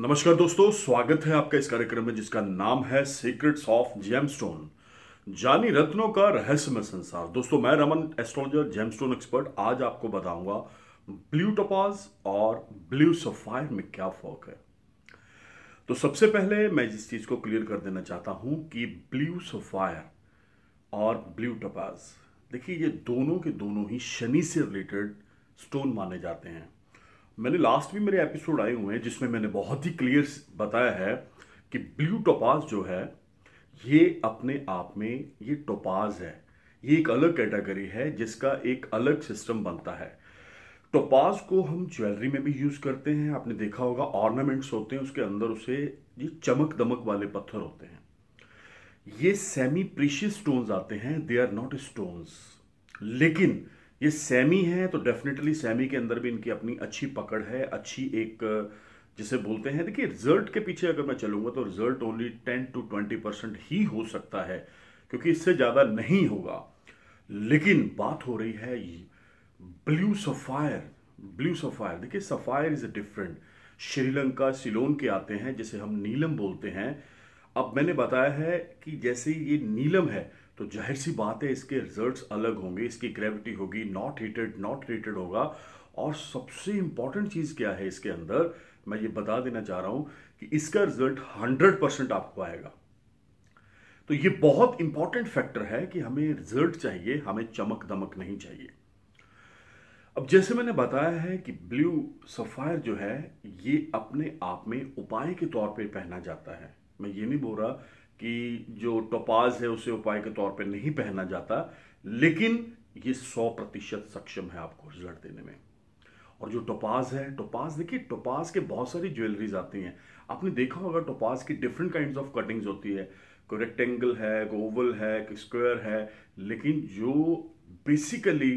नमस्कार दोस्तों स्वागत है आपका इस कार्यक्रम में जिसका नाम है सीक्रेट्स ऑफ जेमस्टोन जानी रत्नों का रहस्यमय संसार दोस्तों मैं रमन एस्ट्रोलॉजर जेमस्टोन एक्सपर्ट आज आपको बताऊंगा ब्लू टपाज और ब्लू सफायर में क्या फर्क है तो सबसे पहले मैं इस चीज को क्लियर कर देना चाहता हूं कि ब्लू सफायर और ब्लू टपाज देखिए ये दोनों के दोनों ही शनि से रिलेटेड स्टोन माने जाते हैं मैंने लास्ट भी मेरे एपिसोड आए हुए हैं जिसमें मैंने बहुत ही क्लियर बताया है कि ब्लू टोपाज जो है ये अपने आप में ये टोपाज है ये एक अलग कैटेगरी है जिसका एक अलग सिस्टम बनता है टोपाज को हम ज्वेलरी में भी यूज़ करते हैं आपने देखा होगा ऑर्नामेंट्स होते हैं उसके अंदर उसे ये चमक दमक वाले पत्थर होते हैं ये सेमी प्रीशियस स्टोन्स आते हैं दे आर नॉट स्टोन्स लेकिन ये सेमी है तो डेफिनेटली सेमी के अंदर भी इनकी अपनी अच्छी पकड़ है अच्छी एक जिसे बोलते हैं देखिए रिजल्ट के पीछे अगर मैं चलूंगा तो result only ten to twenty percent ही हो सकता है क्योंकि इससे ज़्यादा नहीं होगा लेकिन बात हो रही है ब्लू सफ़ायर ब्लू सफ़ायर देखिए sapphire is different Sri Lanka Ceylon के आते हैं जिसे हम नीलम बोलते हैं अब मैंने बताया है कि जैसे ये नीलम है तो जाहिर सी बात है इसके रिजल्ट्स अलग होंगे इसकी ग्रेविटी होगी नॉट हीटेड नॉट रेटेड होगा और सबसे इंपॉर्टेंट चीज़ क्या है इसके अंदर मैं ये बता देना चाह रहा हूं कि इसका रिजल्ट हंड्रेड परसेंट आपको आएगा तो ये बहुत इंपॉर्टेंट फैक्टर है कि हमें रिजल्ट चाहिए हमें चमक दमक नहीं चाहिए अब जैसे मैंने बताया है कि ब्लू सफ़ायर जो है ये अपने आप में उपाय के तौर पे पहना जाता है मैं ये नहीं बोल रहा कि जो टोपाज है उसे उपाय के तौर पे नहीं पहना जाता लेकिन ये सौ प्रतिशत सक्षम है आपको रिजल्ट देने में और जो टोपाज है टोपाज देखिए टोपाज के बहुत सारी ज्वेलरीज आती हैं आपने देखा होगा टोपाज की डिफरेंट काइंड ऑफ कटिंग्स होती है कोई रेक्टेंगल है कोई ओवल है कोई स्क्वायर है लेकिन जो बेसिकली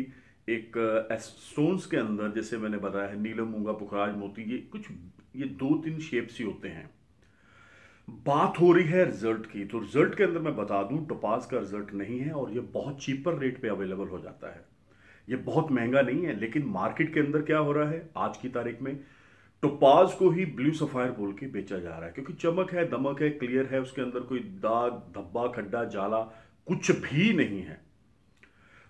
एक स्टोन्स uh, के अंदर जैसे मैंने बताया है नीलम मूंगा पुखराज मोती ये कुछ ये दो तीन शेप्स ही होते हैं बात हो रही है रिजल्ट की तो रिजल्ट के अंदर मैं बता दूं टोपाज का रिजल्ट नहीं है और ये बहुत चीपर रेट पे अवेलेबल हो जाता है ये बहुत महंगा नहीं है लेकिन मार्केट के अंदर क्या हो रहा है आज की तारीख में टोपाज को ही ब्लू सफायर बोल के बेचा जा रहा है क्योंकि चमक है दमक है क्लियर है उसके अंदर कोई दाग धब्बा खड्डा जाला कुछ भी नहीं है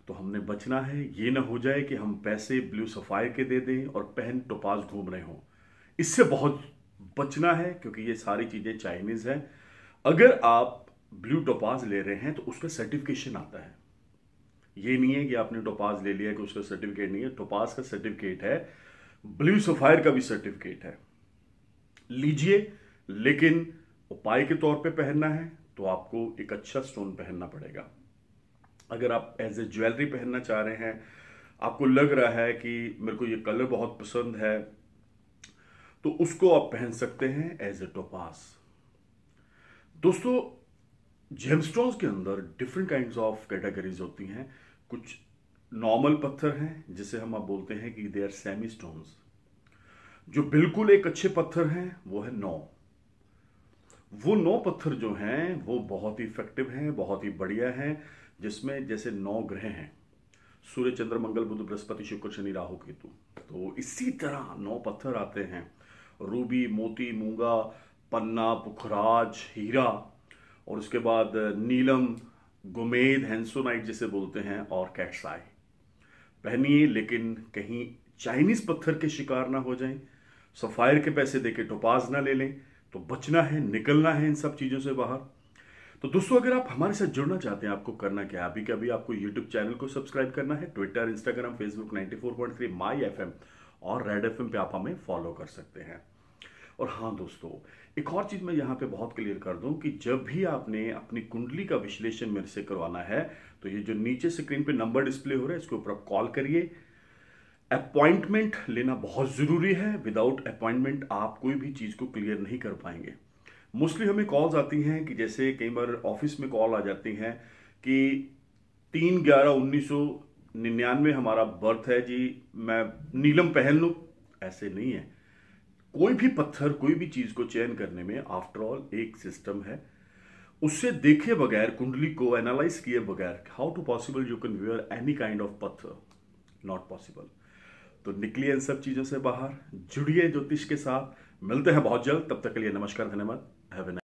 तो हमने बचना है ये ना हो जाए कि हम पैसे ब्लू सफायर के दे दें और पहन टोपाज घूम रहे हों इससे बहुत बचना है क्योंकि ये सारी चीज़ें चाइनीज़ हैं अगर आप ब्लू टोपाज ले रहे हैं तो उसका सर्टिफिकेशन आता है ये नहीं है कि आपने टोपाज ले लिया कि उसका सर्टिफिकेट नहीं है टोपाज का सर्टिफिकेट है ब्लू सफायर का भी सर्टिफिकेट है लीजिए लेकिन उपाय के तौर पे पहनना है तो आपको एक अच्छा स्टोन पहनना पड़ेगा अगर आप एज ए ज्वेलरी पहनना चाह रहे हैं आपको लग रहा है कि मेरे को ये कलर बहुत पसंद है तो उसको आप पहन सकते हैं एज ए टोपास दोस्तों जेमस्टोन्स के अंदर डिफरेंट काइंड ऑफ कैटेगरीज होती हैं कुछ नॉर्मल पत्थर हैं जिसे हम आप बोलते हैं कि दे आर सेमी स्टोन्स जो बिल्कुल एक अच्छे पत्थर हैं वो है नौ वो नौ पत्थर जो हैं वो बहुत ही इफेक्टिव हैं बहुत ही बढ़िया हैं जिसमें जैसे नौ ग्रह हैं सूर्य चंद्र मंगल बुध बृहस्पति शुक्र शनि राहु केतु तो इसी तरह नौ पत्थर आते हैं रूबी मोती मूंगा पन्ना पुखराज हीरा और उसके बाद नीलम गुमेद हैंसोनाइट जिसे बोलते हैं और कैट्साई पहनिए लेकिन कहीं चाइनीज पत्थर के शिकार ना हो जाएं सफायर के पैसे देके टोपाज ना ले लें तो बचना है निकलना है इन सब चीज़ों से बाहर तो दोस्तों अगर आप हमारे साथ जुड़ना चाहते हैं आपको करना क्या है अभी के अभी आपको यूट्यूब चैनल को सब्सक्राइब करना है Twitter Instagram Facebook 94.3 my M और रेड एफ पे आप हमें फॉलो कर सकते हैं और हाँ दोस्तों एक और चीज़ मैं यहाँ पे बहुत क्लियर कर दूं कि जब भी आपने अपनी कुंडली का विश्लेषण मेरे से करवाना है तो ये जो नीचे स्क्रीन पे नंबर डिस्प्ले हो रहा है इसके ऊपर आप कॉल करिए अपॉइंटमेंट लेना बहुत ज़रूरी है विदाउट अपॉइंटमेंट आप कोई भी चीज़ को क्लियर नहीं कर पाएंगे मोस्टली हमें कॉल्स आती हैं कि जैसे कई बार ऑफिस में कॉल आ जाती हैं कि तीन ग्यारह उन्नीस निन्यानवे हमारा बर्थ है जी मैं नीलम पहन लू ऐसे नहीं है कोई भी पत्थर कोई भी चीज़ को चयन करने में आफ्टर ऑल एक सिस्टम है उससे देखे बगैर कुंडली को एनालाइज किए बगैर how to possible you can wear any kind of पत्थर नॉट पॉसिबल तो निकलिए इन सब चीज़ों से बाहर जुड़िए ज्योतिष के साथ मिलते हैं बहुत जल्द तब तक के लिए नमस्कार धन्यवाद हैव